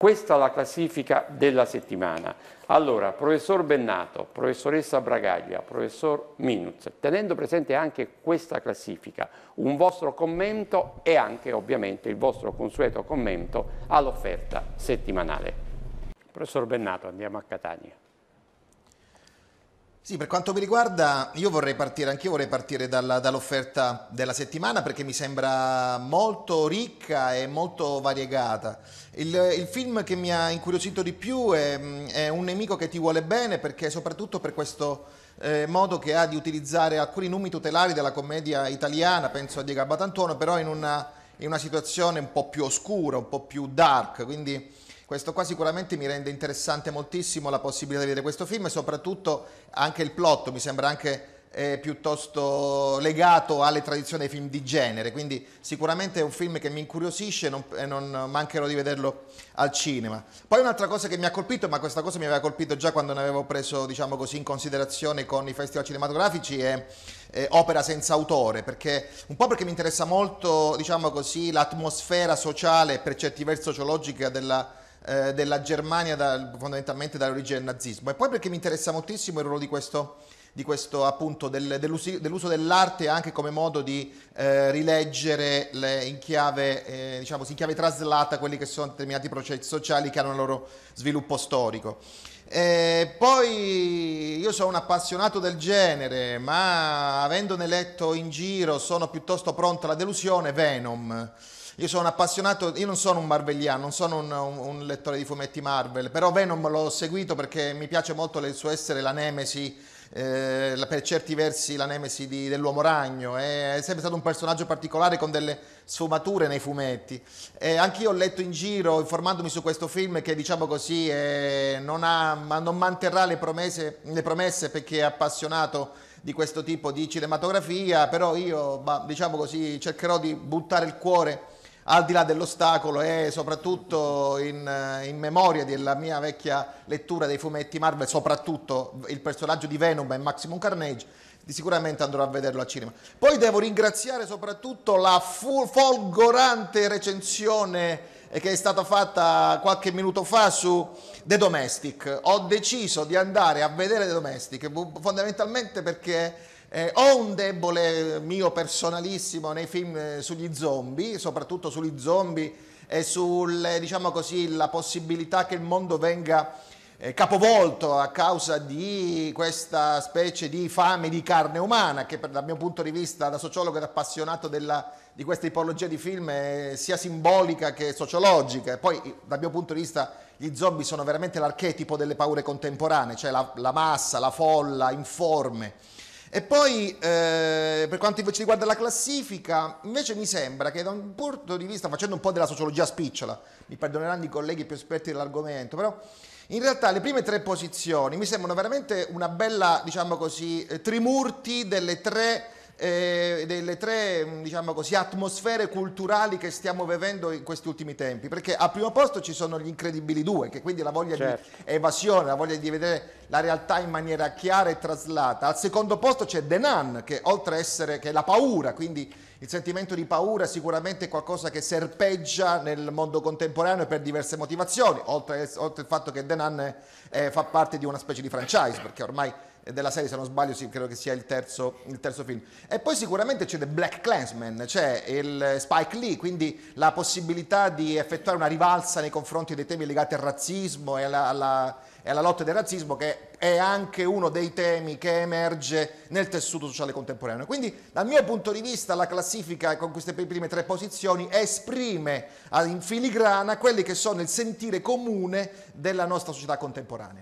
Questa è la classifica della settimana. Allora, professor Bennato, professoressa Bragaglia, professor Minuz, tenendo presente anche questa classifica, un vostro commento e anche ovviamente il vostro consueto commento all'offerta settimanale. Professor Bennato, andiamo a Catania. Sì, per quanto mi riguarda, io vorrei partire, anch'io vorrei partire dalla, dall'offerta della settimana perché mi sembra molto ricca e molto variegata. Il, il film che mi ha incuriosito di più è, è, Un nemico che ti vuole bene perché soprattutto per questo eh, modo che ha di utilizzare alcuni numi tutelari della commedia italiana, penso a Diego Abatantuono, però in una, in una situazione un po' più oscura, un po' più dark, quindi questo qua sicuramente mi rende interessante moltissimo la possibilità di vedere questo film e soprattutto anche il plot mi sembra anche eh, piuttosto legato alle tradizioni dei film di genere, quindi sicuramente è un film che mi incuriosisce e non, e eh, non mancherò di vederlo al cinema. Poi un'altra cosa che mi ha colpito, ma questa cosa mi aveva colpito già quando ne avevo preso diciamo così, in considerazione con i festival cinematografici, è, è opera senza autore, perché, un po' perché mi interessa molto diciamo così, l'atmosfera sociale e per certi versi sociologica della eh, della Germania da, fondamentalmente dall'origine del nazismo. E poi perché mi interessa moltissimo il ruolo di questo, di questo appunto del, dell'uso, dell'uso, dell'arte anche come modo di eh, rileggere le, in chiave, eh, diciamo, in chiave traslata quelli che sono determinati processi sociali che hanno il loro sviluppo storico. E eh, poi io sono un appassionato del genere, ma avendone letto in giro sono piuttosto pronto alla delusione, Venom. Io sono appassionato, io non sono un marvelliano, non sono un, un, un lettore di fumetti Marvel, però Venom l'ho seguito perché mi piace molto il suo essere la nemesi. Eh, per certi versi la nemesi di, dell'uomo ragno, è sempre stato un personaggio particolare con delle sfumature nei fumetti. Eh, anche io ho letto in giro, informandomi su questo film, che diciamo così non, ha, ma non, manterrà le promesse, le promesse perché è appassionato di questo tipo di cinematografia, però io bah, diciamo così cercherò di buttare il cuore al di là dell'ostacolo e soprattutto in, eh, in, memoria della mia vecchia lettura dei fumetti Marvel, soprattutto il personaggio di Venom e Maximum Carnage, sicuramente andrò a vederlo al cinema. Poi devo ringraziare soprattutto la folgorante recensione eh, che è stata fatta qualche minuto fa su The Domestic. Ho deciso di andare a vedere The Domestic fondamentalmente perché eh, ho un debole mio personalissimo nei film eh, sugli zombie, soprattutto sugli zombie e sulla diciamo possibilità che il mondo venga eh, capovolto a causa di questa specie di fame di carne umana che per, dal mio punto di vista da sociologo ed appassionato della, di questa tipologia di film è sia simbolica che sociologica. E poi dal mio punto di vista gli zombie sono veramente l'archetipo delle paure contemporanee, cioè la, la massa, la folla, informe e poi eh, per quanto invece riguarda la classifica, invece mi sembra che da un punto di vista, facendo un po' della sociologia spicciola, mi perdoneranno i colleghi più esperti dell'argomento, però in realtà le prime tre posizioni mi sembrano veramente una bella, diciamo così, eh, trimurti delle tre eh, delle tre mm, diciamo così, atmosfere culturali che stiamo vivendo in questi ultimi tempi, perché al primo posto ci sono gli incredibili due, che quindi la voglia certo. di evasione, la voglia di vedere la realtà in maniera chiara e traslata, al secondo posto c'è The Nun, che oltre a essere che è la paura, quindi il sentimento di paura sicuramente è qualcosa che serpeggia nel mondo contemporaneo per diverse motivazioni, oltre, oltre il fatto che Denan eh, fa parte di una specie di franchise, perché ormai della serie, se non sbaglio, sì, credo che sia il terzo, il terzo film. E poi sicuramente c'è The Black Clansman, c'è cioè il Spike Lee, quindi la possibilità di effettuare una rivalsa nei confronti dei temi legati al razzismo e alla, alla, e alla lotta del razzismo, che è anche uno dei temi che emerge nel tessuto sociale contemporaneo. Quindi dal mio punto di vista la classifica con queste prime tre posizioni esprime eh, in filigrana quelli che sono il sentire comune della nostra società contemporanea.